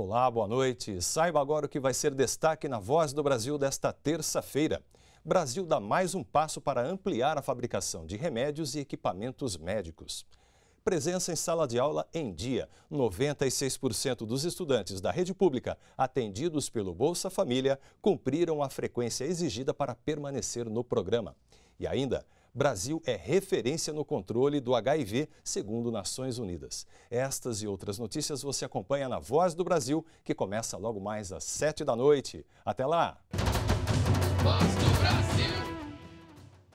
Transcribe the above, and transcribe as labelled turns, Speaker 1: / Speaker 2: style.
Speaker 1: Olá, boa noite. Saiba agora o que vai ser destaque na Voz do Brasil desta terça-feira. Brasil dá mais um passo para ampliar a fabricação de remédios e equipamentos médicos. Presença em sala de aula em dia. 96% dos estudantes da rede pública atendidos pelo Bolsa Família cumpriram a frequência exigida para permanecer no programa. E ainda, Brasil é referência no controle do HIV, segundo Nações Unidas. Estas e outras notícias você acompanha na Voz do Brasil, que começa logo mais às
Speaker 2: 7 da noite. Até lá!